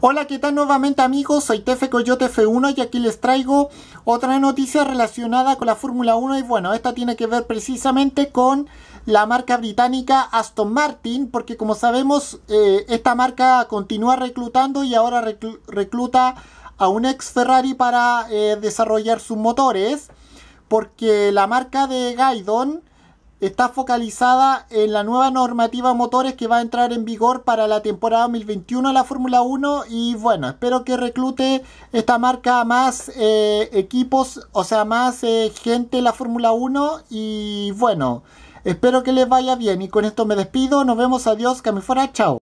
Hola, ¿qué tal nuevamente amigos? Soy Tefe Coyote F1 y aquí les traigo otra noticia relacionada con la Fórmula 1 y bueno, esta tiene que ver precisamente con la marca británica Aston Martin porque como sabemos eh, esta marca continúa reclutando y ahora recluta a un ex Ferrari para eh, desarrollar sus motores porque la marca de Gaidon está focalizada en la nueva normativa motores que va a entrar en vigor para la temporada 2021 de la Fórmula 1 y bueno, espero que reclute esta marca más eh, equipos, o sea, más eh, gente en la Fórmula 1 y bueno, espero que les vaya bien y con esto me despido, nos vemos, adiós, que me fuera, chao.